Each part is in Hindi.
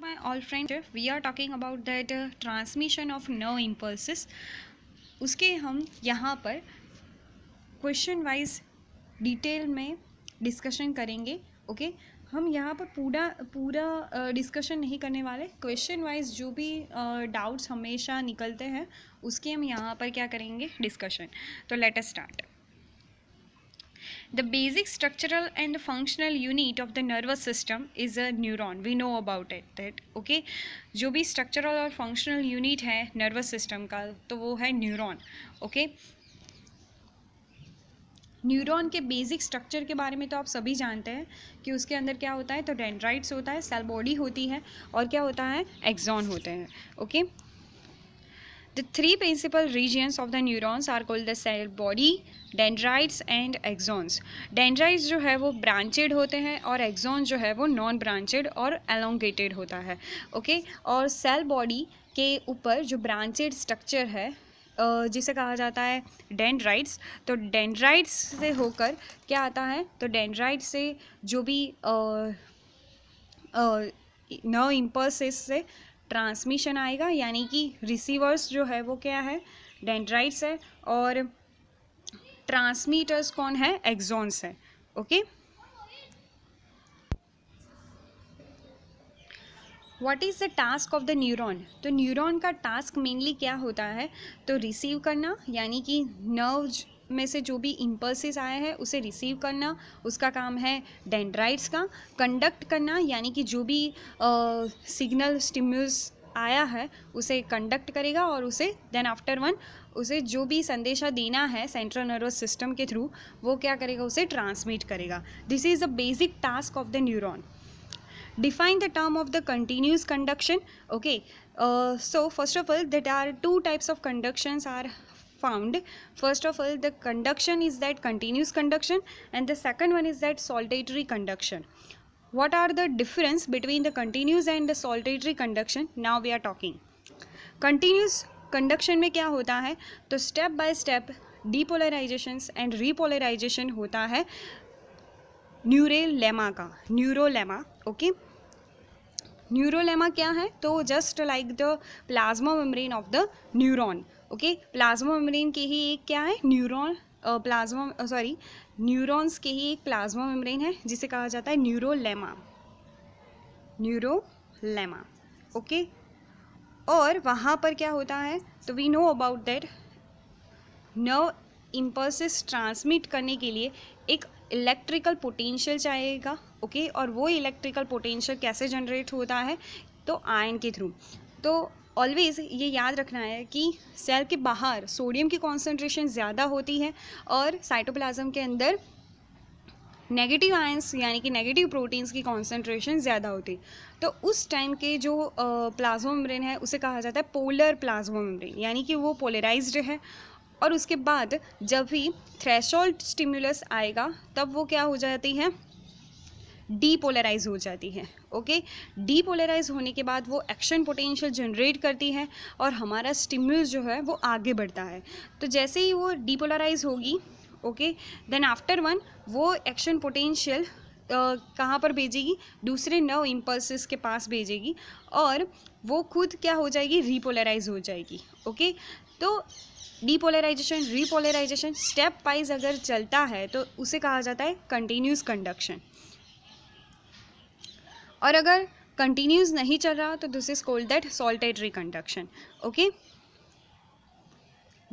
To my all friend we are talking about that transmission of nerve impulses उसके हम यहाँ पर क्वेश्चन वाइज डिटेल में डिस्कशन करेंगे ओके okay? हम यहाँ पर पूरा पूरा डिस्कशन uh, नहीं करने वाले क्वेश्चन वाइज जो भी डाउट्स uh, हमेशा निकलते हैं उसके हम यहाँ पर क्या करेंगे डिस्कशन तो let us start The basic structural and functional unit of the nervous system is a neuron. We know about it that okay जो भी structural और functional unit है nervous system का तो वो है neuron. Okay. न्यूरॉन के बेसिक स्ट्रक्चर के बारे में तो आप सभी जानते हैं कि उसके अंदर क्या होता है तो डेंड्राइट्स होता है सेल बॉडी होती है और क्या होता है एक्सॉन होते हैं okay okay? The three principal regions of the neurons are called the cell body dendrites and axons dendrites जो है वो ब्रांचेड होते हैं और एक्जॉन्स जो है वो नॉन ब्रांचेड और एलोंगेटेड होता है ओके okay? और सेल बॉडी के ऊपर जो ब्रांचेड स्ट्रक्चर है जिसे कहा जाता है डेंड्राइड्स तो डेंड्राइड्स से होकर क्या आता है तो डेंड्राइड से जो भी नर्व इम्पल्सिस से ट्रांसमिशन आएगा यानी कि रिसीवर्स जो है वो क्या है डेंड्राइट्स है और ट्रांसमीटर्स कौन है एक्जॉन्स है okay what is the task of the neuron तो न्यूरॉन का टास्क मेनली क्या होता है तो रिसीव करना यानी कि नर्व में से जो भी इम्पल्सिस आया है उसे रिसीव करना उसका काम है डेंड्राइट्स का कंडक्ट करना यानी कि जो भी सिग्नल स्टिम्यूल्स आया है उसे कंडक्ट करेगा और उसे देन आफ्टर वन उसे जो भी संदेशा देना है सेंट्रल नर्वस सिस्टम के थ्रू वो क्या करेगा उसे ट्रांसमिट करेगा this is the basic task of the neuron define the term of the continuous conduction okay so first of all that are two types of conductions are found first of all the conduction is that continuous conduction and the second one is that saltatory conduction what are the difference between the continuous and the saltatory conduction now we are talking continuous conduction mein kya hota hai to step by step depolarization and repolarization होता है न्यूरेलेमा का न्यूरोलेमा ओके न्यूरोलेमा क्या है तो just like the plasma membrane of the neuron okay plasma membrane के ही एक क्या है न्यूरॉन प्लाज्मा सॉरी न्यूरॉन्स के ही एक प्लाज्मा मेम्ब्रेन है जिसे कहा जाता है न्यूरोलेमा न्यूरोलेमा ओके और वहाँ पर क्या होता है तो we know about that nerve impulses transmit करने के लिए एक इलेक्ट्रिकल पोटेंशियल चाहिएगा ओके और वो इलेक्ट्रिकल पोटेंशियल कैसे जनरेट होता है तो आयन के थ्रू तो ऑलवेज़ ये याद रखना है कि सेल के बाहर सोडियम की कॉन्सेंट्रेशन ज़्यादा होती है और साइटोप्लाज्म के अंदर नेगेटिव आयंस यानी कि नेगेटिव प्रोटीन्स की कॉन्सेंट्रेशन ज़्यादा होती तो उस टाइम के जो प्लाज्मा मेम्ब्रेन है उसे कहा जाता है पोलर प्लाज्मा मेम्ब्रेन यानी कि वो पोलराइज्ड है और उसके बाद जब भी थ्रेशोल्ड स्टिमुलस आएगा तब वो क्या हो जाती है डीपोलराइज हो जाती है ओके डीपोलराइज होने के बाद वो एक्शन पोटेंशियल जनरेट करती है और हमारा स्टिमुलस जो है वो आगे बढ़ता है तो जैसे ही वो डीपोलराइज होगी ओके देन आफ्टर वन वो एक्शन पोटेंशियल Uh, कहाँ पर भेजेगी दूसरे नव इम्पल्सिस के पास भेजेगी और वो खुद क्या हो जाएगी रिपोलराइज हो जाएगी ओके तो डीपोलराइजेशन रिपोलराइजेशन स्टेप वाइज अगर चलता है तो उसे कहा जाता है कंटिन्यूस कंडक्शन और अगर कंटिन्यूज नहीं चल रहा तो this is called that salted reconduction okay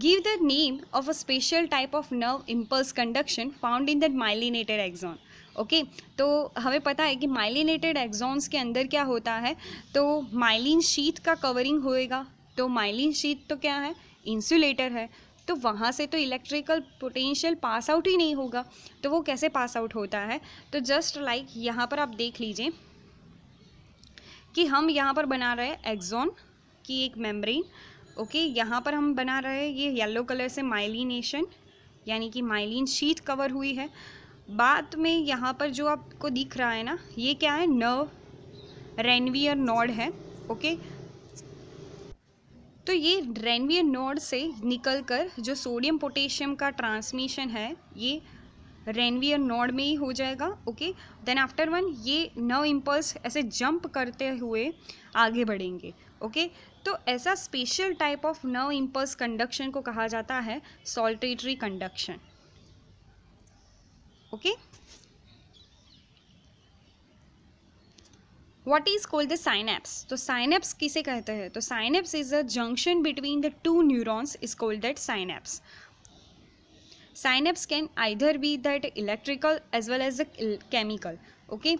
give the name of a special type of nerve impulse conduction found in that myelinated axon okay तो हमें पता है कि माइलिनेटेड एग्जॉन्स के अंदर क्या होता है तो माइलिन शीत का कवरिंग होएगा तो माइलिन शीत तो क्या है इंसुलेटर है तो वहाँ से तो इलेक्ट्रिकल पोटेंशियल पास आउट ही नहीं होगा तो वो कैसे पास आउट होता है तो जस्ट लाइक like यहाँ पर आप देख लीजिए कि हम यहाँ पर बना रहे हैं एक्जोन की एक मेम्ब्रेन ओके यहाँ पर हम बना रहे हैं ये येलो कलर से माइलिनेशन यानी कि माइलिन शीट कवर हुई है बाद में यहाँ पर जो आपको दिख रहा है ना ये क्या है नर्व रेनवियर नोड है ओके तो ये रेनवियर नोड से निकलकर जो सोडियम पोटेशियम का ट्रांसमिशन है ये रेनवियर नॉड में ही हो जाएगा ओके देन आफ्टर वन ये नव इम्पल्स ऐसे जंप करते हुए आगे बढ़ेंगे ओके okay? तो ऐसा special type of nerve impulse conduction को कहा जाता है saltatory conduction okay what is called the synapse तो साइनेप्स किसे कहते हैं तो synapse is a junction between the two neurons is called that synapse synapse can either be that electrical as well as chemical okay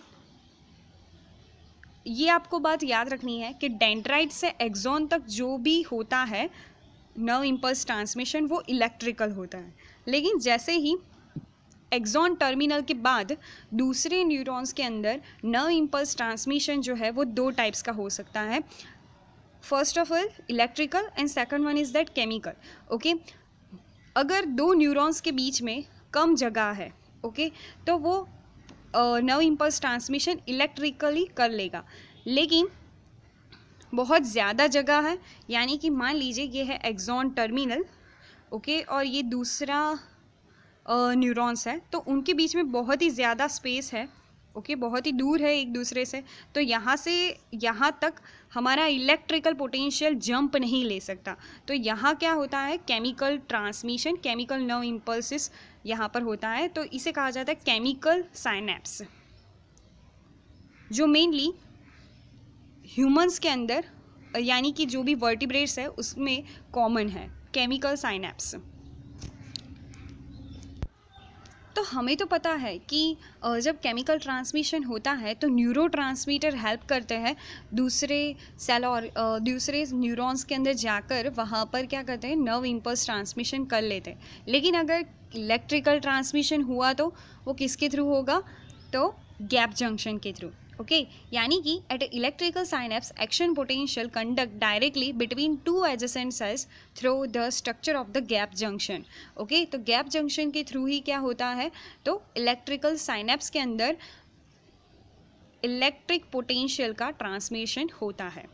ये आपको बात याद रखनी है कि डेंड्राइट से एक्जोन तक जो भी होता है नर्व इम्पल्स ट्रांसमिशन वो इलेक्ट्रिकल होता है लेकिन जैसे ही एक्जॉन टर्मिनल के बाद दूसरे न्यूरॉन्स के अंदर नर्व इम्पल्स ट्रांसमिशन जो है वो दो टाइप्स का हो सकता है first of all electrical and second one is that chemical okay अगर दो न्यूरॉन्स के बीच में कम जगह है ओके तो वो नव इम्पल्स ट्रांसमिशन इलेक्ट्रिकली कर लेगा लेकिन बहुत ज़्यादा जगह है यानी कि मान लीजिए ये है एग्जॉन टर्मिनल ओके और ये दूसरा न्यूरॉन्स है तो उनके बीच में बहुत ही ज़्यादा स्पेस है ओके okay, बहुत ही दूर है एक दूसरे से तो यहाँ से यहाँ तक हमारा इलेक्ट्रिकल पोटेंशियल जंप नहीं ले सकता तो यहाँ क्या होता है chemical transmission chemical nerve impulses यहाँ पर होता है तो इसे कहा जाता है केमिकल साइनेप्स जो मेनली ह्यूमंस के अंदर यानी कि जो भी वर्टिब्रेट्स है उसमें कॉमन है केमिकल साइनेप्स तो हमें तो पता है कि जब केमिकल ट्रांसमिशन होता है तो न्यूरो हेल्प करते हैं दूसरे सेल और दूसरे न्यूरॉन्स के अंदर जाकर वहाँ पर क्या करते हैं नर्व इम्पल्स ट्रांसमिशन कर लेते हैं लेकिन अगर इलेक्ट्रिकल ट्रांसमिशन हुआ तो वो किसके थ्रू होगा तो गैप जंक्शन के थ्रू ओके यानी कि at electrical synapse action potential conduct directly between two adjacent cells through the structure of the gap junction okay तो गैप जंक्शन के थ्रू ही क्या होता है तो इलेक्ट्रिकल साइनेप्स के अंदर इलेक्ट्रिक पोटेंशियल का ट्रांसमिशन होता है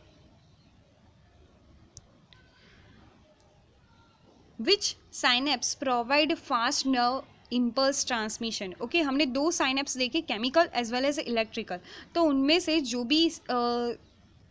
which synapse provide fast nerve impulse transmission okay हमने दो साइनअप्स देखे chemical as well as electrical तो उनमें से जो भी uh,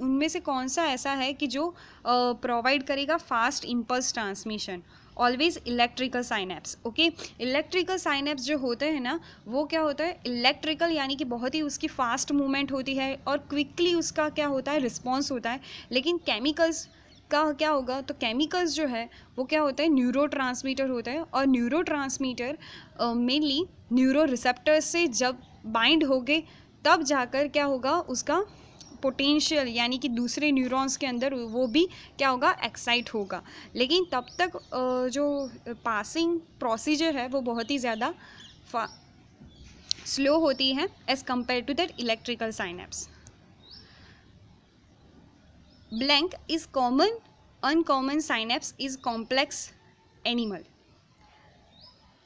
उनमें से कौन सा ऐसा है कि जो प्रोवाइड uh, करेगा fast impulse transmission always electrical synapse okay electrical synapse जो होते हैं ना वो क्या होता है इलेक्ट्रिकल यानी कि बहुत ही उसकी फास्ट मूवमेंट होती है और क्विकली उसका क्या होता है रिस्पॉन्स होता है लेकिन केमिकल्स इसका क्या होगा तो केमिकल्स जो है वो क्या होता है न्यूरो होता है और न्यूरो मेनली न्यूरो से जब बाइंड हो गए तब जाकर क्या होगा उसका पोटेंशियल यानी कि दूसरे न्यूरॉन्स के अंदर वो भी क्या होगा एक्साइट होगा लेकिन तब तक जो पासिंग प्रोसीजर है वो बहुत ही ज़्यादा स्लो होती है as compare to that electrical synapse blank is common uncommon synapse is complex animal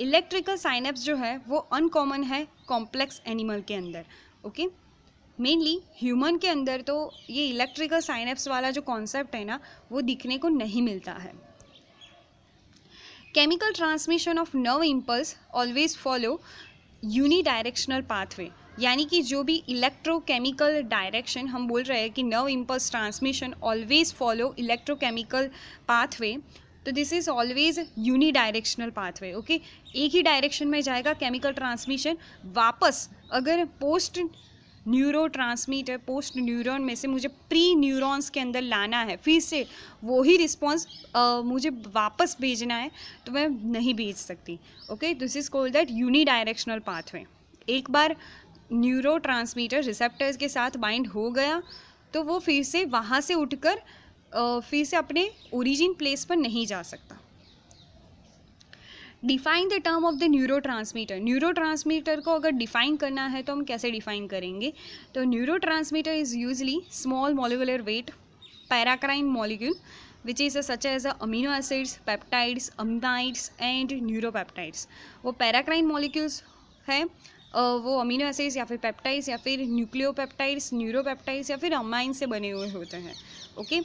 electrical synapse जो है वो अनकॉमन है कॉम्प्लेक्स एनिमल के अंदर ओके मेनली ह्यूमन के अंदर तो ये इलेक्ट्रिकल साइनेप्स वाला जो कॉन्सेप्ट है ना वो दिखने को नहीं मिलता है chemical transmission of nerve impulse always follow unidirectional pathway यानी कि जो भी इलेक्ट्रोकेमिकल डायरेक्शन हम बोल रहे हैं कि nerve impulse transmission always follow electrochemical pathway तो this is always unidirectional pathway okay एक ही डायरेक्शन में जाएगा केमिकल ट्रांसमिशन वापस अगर post neurotransmitter post neuron में से मुझे प्री न्यूरॉन्स के अंदर लाना है फिर से वही रिस्पॉन्स मुझे वापस भेजना है तो मैं नहीं भेज सकती okay this is called that unidirectional pathway एक बार न्यूरो ट्रांसमीटर रिसेप्टर्स के साथ बाइंड हो गया तो वो फिर से वहाँ से उठकर फिर से अपने ओरिजिन प्लेस पर नहीं जा सकता define the term of the neurotransmitter neurotransmitter को अगर डिफाइन करना है तो हम कैसे डिफाइन करेंगे तो neurotransmitter is usually small molecular weight paracrine molecule which is such as amino acids peptides amides and neuropeptides वो पैराक्राइन मॉलिक्यूल्स हैं वो अमीनो एसिड्स या फिर पेप्टाइड्स या फिर न्यूक्लियोपेप्टाइड्स न्यूरोपेप्टाइड्स या फिर अमाइन से बने हुए होते हैं okay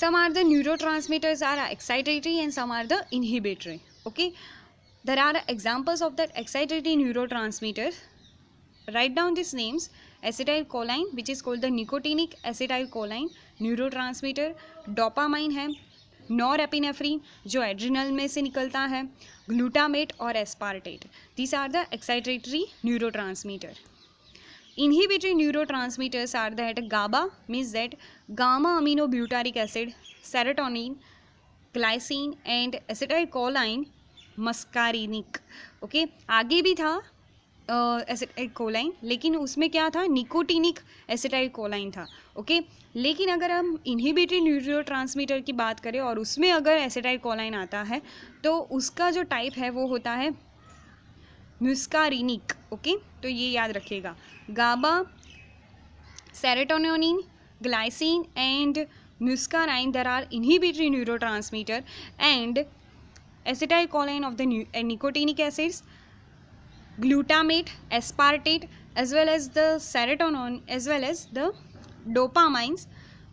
some are the neurotransmitters are excitatory and some are the inhibitory okay there are examples of that excitatory neurotransmitter write down this names acetylcholine which is called the nicotinic acetylcholine neurotransmitter dopamine है नॉर एपिनेफ्रीन जो एड्रिनल में से निकलता है ग्लूटामेट और aspartate these are the excitatory neurotransmitter inhibitory neurotransmitters are that GABA means that gamma amino butyric acid serotonin glycine and acetylcholine muscarinic okay आगे भी था एसिटाइकोलाइन uh, लेकिन उसमें क्या था निकोटिनिक एसिटाइकोलाइन था ओके लेकिन अगर हम इनहिबिटेड न्यूरो की बात करें और उसमें अगर एसेटाइल कॉलाइन आता है तो उसका जो टाइप है वो होता है म्यूस्कारिनिक ओके तो ये याद रखिएगा GABA serotonin glycine and muscarine there are inhibitory neuro and acetyl choline of the nicotinic acids glutamate aspartate as well as the serotonin as well as the dopamines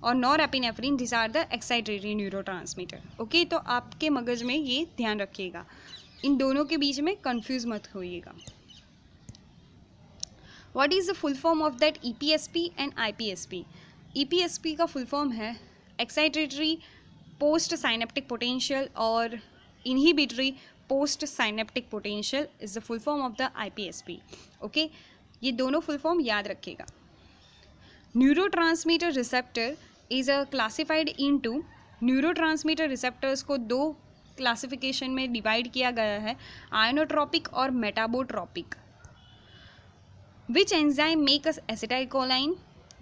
और norepinephrine this are the excitatory transmitter okay तो आपके मगज में ये ध्यान रखिएगा इन दोनों के बीच में कन्फ्यूज मत होइएगा what is the full form of that E P S P and I P P P S E S P का फुल फॉर्म है एक्साइटेटरी पोस्ट साइनेप्टिक पोटेंशियल और inhibitory post synaptic potential is the full form of the I P S P okay ये दोनों फुल फॉर्म याद रखिएगा neurotransmitter receptor is a classified neuro neurotransmitter receptors को दो क्लासिफिकेशन में डिवाइड किया गया है आयनोट्रॉपिक और मेटाबोट्रॉपिक विच एंजाइम मेक अस एसिटाइकोलाइन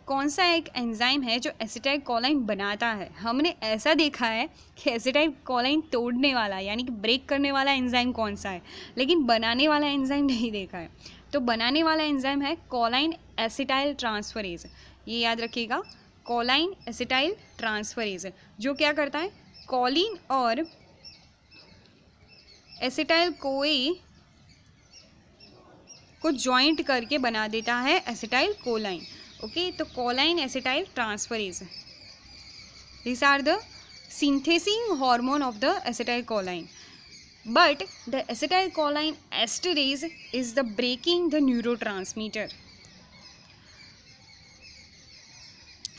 कौन सा एक एंजाइम है जो एसिटाइल बनाता है हमने ऐसा देखा है कि एसिटाइल कोलाइन तोड़ने वाला यानी कि ब्रेक करने वाला एंजाइम कौन सा है लेकिन बनाने वाला एंजाइम नहीं देखा है तो बनाने वाला एंजाइम है कॉलाइन एसिटाइल ट्रांसफरेज ये याद रखिएगा कॉलाइन एसिटाइल ट्रांसफरेज जो क्या करता है कॉलिन और एसिटाइल कोए को जॉइंट करके बना देता है एसिटाइल कोलाइन ओके तो choline acetyltransferase this are the synthesizing hormone of the acetylcholine but the acetylcholinesterase is the breaking the neurotransmitter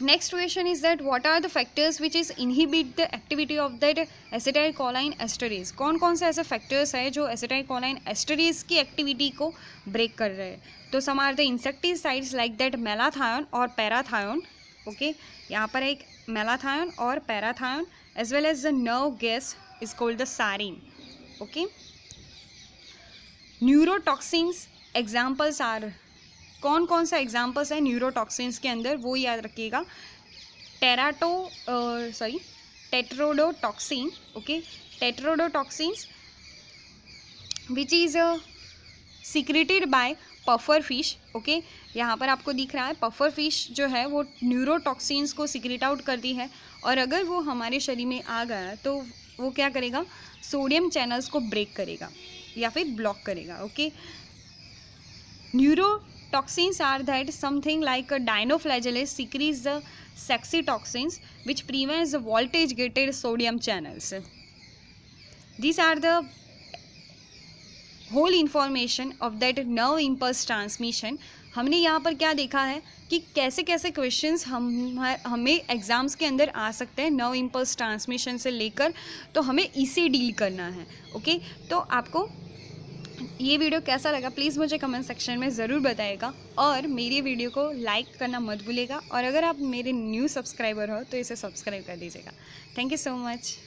next question is that what are the factors which is inhibit the activity of that acetylcholinesterase कौन कौन से ऐसे फैक्टर्स है जो एसिटाइल कॉलाइन एस्टरीज की एक्टिविटी को ब्रेक कर रहे हैं तो some are the insecticides like that मेलाथायन और पैराथायन ओके यहाँ पर एक मेलाथायन और parathion as well as the nerve gas is called the sarin okay neurotoxins examples are कौन कौन सा एग्जाम्पल्स है न्यूरोटॉक्सिन्स के अंदर वो याद रखिएगा टेराटो sorry tetrodotoxin okay tetrodotoxins which is secreted by puffer fish okay यहाँ पर आपको दिख रहा है पफर फिश जो है वो न्यूरोटॉक्सिन्स को सिक्रेट आउट करती है और अगर वो हमारे शरीर में आ गया तो वो क्या करेगा सोडियम चैनल्स को ब्रेक करेगा या फिर ब्लॉक करेगा okay neuro Toxins are that something like a dinoflagellate secretes the sexy toxins which prevents the voltage gated sodium channels. These are the whole information of that nerve impulse transmission हमने यहाँ पर क्या देखा है कि कैसे कैसे क्वेश्चंस हम हमें एग्ज़ाम्स के अंदर आ सकते हैं नव इम्पल्स ट्रांसमिशन से लेकर तो हमें इसे डील करना है ओके तो आपको ये वीडियो कैसा लगा प्लीज़ मुझे कमेंट सेक्शन में ज़रूर बताएगा और मेरी वीडियो को लाइक करना मत भूलेगा और अगर आप मेरे न्यू सब्सक्राइबर हो तो इसे सब्सक्राइब कर दीजिएगा थैंक यू सो मच